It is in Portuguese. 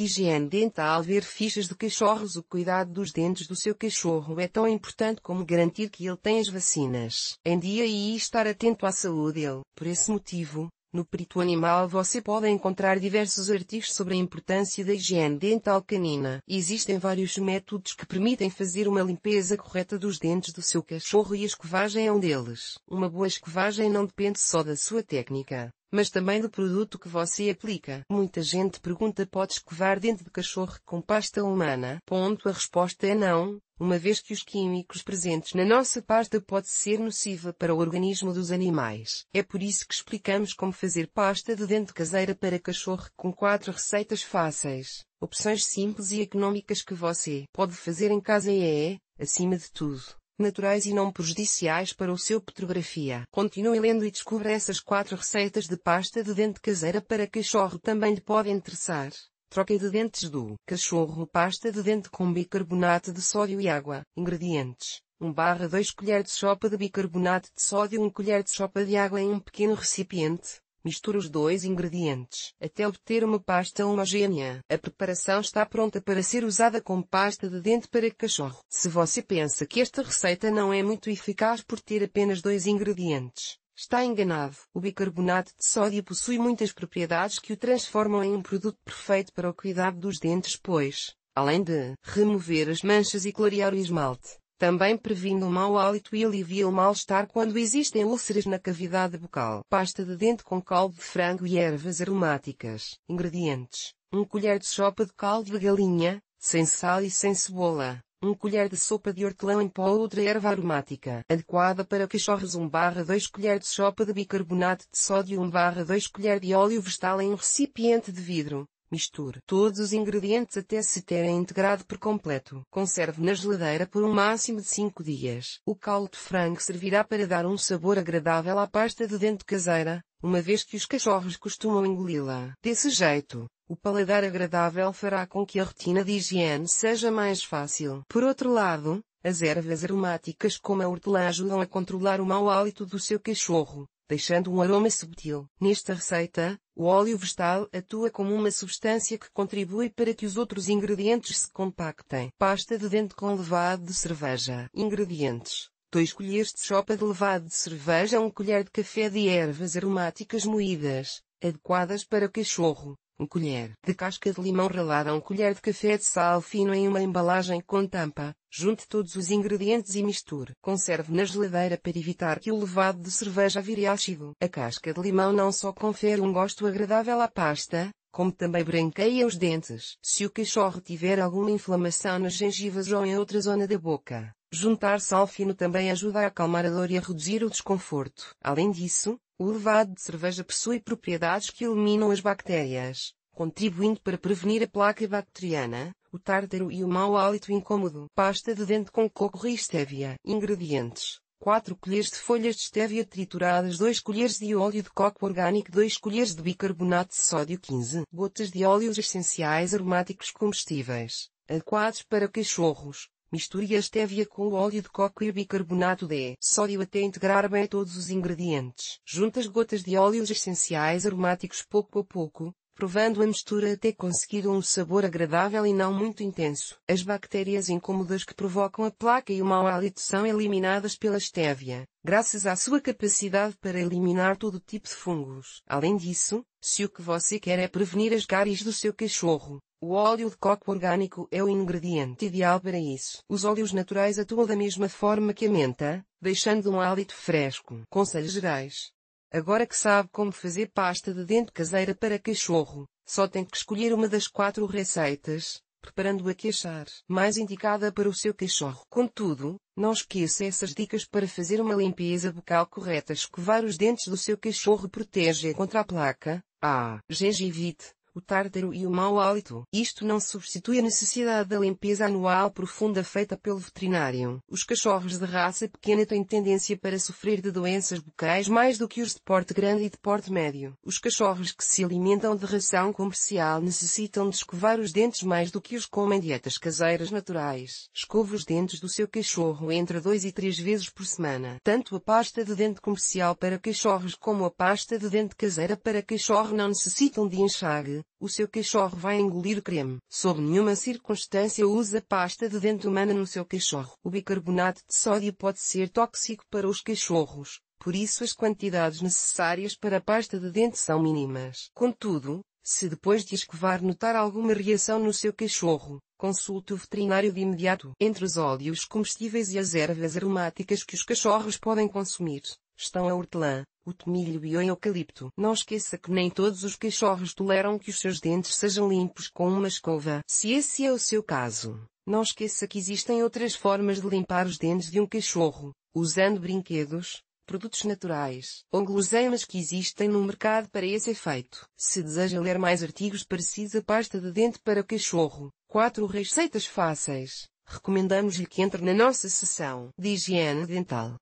Higiene dental Ver fichas de cachorros O cuidado dos dentes do seu cachorro é tão importante como garantir que ele tem as vacinas em dia e estar atento à saúde dele. Por esse motivo, no Perito Animal você pode encontrar diversos artigos sobre a importância da higiene dental canina. Existem vários métodos que permitem fazer uma limpeza correta dos dentes do seu cachorro e a escovagem é um deles. Uma boa escovagem não depende só da sua técnica mas também do produto que você aplica. Muita gente pergunta pode escovar dente de cachorro com pasta humana? Ponto. A resposta é não, uma vez que os químicos presentes na nossa pasta pode ser nociva para o organismo dos animais. É por isso que explicamos como fazer pasta de dente caseira para cachorro com quatro receitas fáceis, opções simples e econômicas que você pode fazer em casa e é, acima de tudo, naturais e não prejudiciais para o seu petrografia. Continue lendo e descubra essas quatro receitas de pasta de dente caseira para cachorro também lhe pode interessar. Troca de dentes do cachorro pasta de dente com bicarbonato de sódio e água. Ingredientes. 1 barra 2 colher de sopa de bicarbonato de sódio 1 colher de sopa de água em um pequeno recipiente, Misture os dois ingredientes até obter uma pasta homogênea. A preparação está pronta para ser usada como pasta de dente para cachorro. Se você pensa que esta receita não é muito eficaz por ter apenas dois ingredientes, está enganado. O bicarbonato de sódio possui muitas propriedades que o transformam em um produto perfeito para o cuidado dos dentes, pois, além de remover as manchas e clarear o esmalte, também previne o mau hálito e alivia o mal-estar quando existem úlceras na cavidade bucal. Pasta de dente com caldo de frango e ervas aromáticas. Ingredientes: 1 colher de sopa de caldo de galinha, sem sal e sem cebola. 1 colher de sopa de hortelã em pó ou outra erva aromática. Adequada para cachorros 1 barra 2 colher de sopa de bicarbonato de sódio 1 barra 2 colher de óleo vegetal em um recipiente de vidro. Misture todos os ingredientes até se terem integrado por completo. Conserve na geladeira por um máximo de 5 dias. O caldo de frango servirá para dar um sabor agradável à pasta de dente caseira, uma vez que os cachorros costumam engoli-la. Desse jeito, o paladar agradável fará com que a rotina de higiene seja mais fácil. Por outro lado, as ervas aromáticas como a hortelã ajudam a controlar o mau hálito do seu cachorro, deixando um aroma subtil. Nesta receita, o óleo vegetal atua como uma substância que contribui para que os outros ingredientes se compactem. Pasta de dente com levado de cerveja. Ingredientes. 2 colheres de sopa de levado de cerveja, 1 colher de café de ervas aromáticas moídas, adequadas para cachorro. 1 colher de casca de limão ralada, 1 colher de café de sal fino em uma embalagem com tampa. Junte todos os ingredientes e misture. Conserve na geladeira para evitar que o levado de cerveja vire ácido. A casca de limão não só confere um gosto agradável à pasta, como também branqueia os dentes. Se o cachorro tiver alguma inflamação nas gengivas ou em outra zona da boca, juntar sal fino também ajuda a acalmar a dor e a reduzir o desconforto. Além disso, o levado de cerveja possui propriedades que eliminam as bactérias, contribuindo para prevenir a placa bacteriana o tártaro e o mau hálito incômodo. Pasta de dente com coco e estévia. Ingredientes. 4 colheres de folhas de estévia trituradas, 2 colheres de óleo de coco orgânico, 2 colheres de bicarbonato de sódio 15, gotas de óleos essenciais aromáticos comestíveis, adequados para cachorros. Misture a estévia com o óleo de coco e bicarbonato de sódio até integrar bem todos os ingredientes. Junte as gotas de óleos essenciais aromáticos pouco a pouco, provando a mistura até conseguir um sabor agradável e não muito intenso. As bactérias incômodas que provocam a placa e o mau hálito são eliminadas pela estévia, graças à sua capacidade para eliminar todo tipo de fungos. Além disso, se o que você quer é prevenir as cáries do seu cachorro, o óleo de coco orgânico é o ingrediente ideal para isso. Os óleos naturais atuam da mesma forma que a menta, deixando um hálito fresco. Conselhos gerais. Agora que sabe como fazer pasta de dente caseira para cachorro, só tem que escolher uma das quatro receitas, preparando a que achar mais indicada para o seu cachorro. Contudo, não esqueça essas dicas para fazer uma limpeza bucal correta. Escovar os dentes do seu cachorro protege contra a placa, a gengivite, o tártaro e o mau hálito. Isto não substitui a necessidade da limpeza anual profunda feita pelo veterinário. Os cachorros de raça pequena têm tendência para sofrer de doenças bucais mais do que os de porte grande e de porte médio. Os cachorros que se alimentam de ração comercial necessitam de escovar os dentes mais do que os comem dietas caseiras naturais. Escove os dentes do seu cachorro entre dois e três vezes por semana. Tanto a pasta de dente comercial para cachorros como a pasta de dente caseira para cachorro não necessitam de enxague, o seu cachorro vai engolir creme. Sob nenhuma circunstância use a pasta de dente humana no seu cachorro. O bicarbonato de sódio pode ser tóxico para os cachorros, por isso as quantidades necessárias para a pasta de dente são mínimas. Contudo, se depois de escovar notar alguma reação no seu cachorro, consulte o veterinário de imediato. Entre os óleos comestíveis e as ervas aromáticas que os cachorros podem consumir, estão a hortelã, o tomilho e o eucalipto. Não esqueça que nem todos os cachorros toleram que os seus dentes sejam limpos com uma escova. Se esse é o seu caso, não esqueça que existem outras formas de limpar os dentes de um cachorro, usando brinquedos, produtos naturais ou guloseimas que existem no mercado para esse efeito. Se deseja ler mais artigos parecidos a pasta de dente para cachorro, 4 receitas fáceis, recomendamos-lhe que entre na nossa sessão de higiene dental.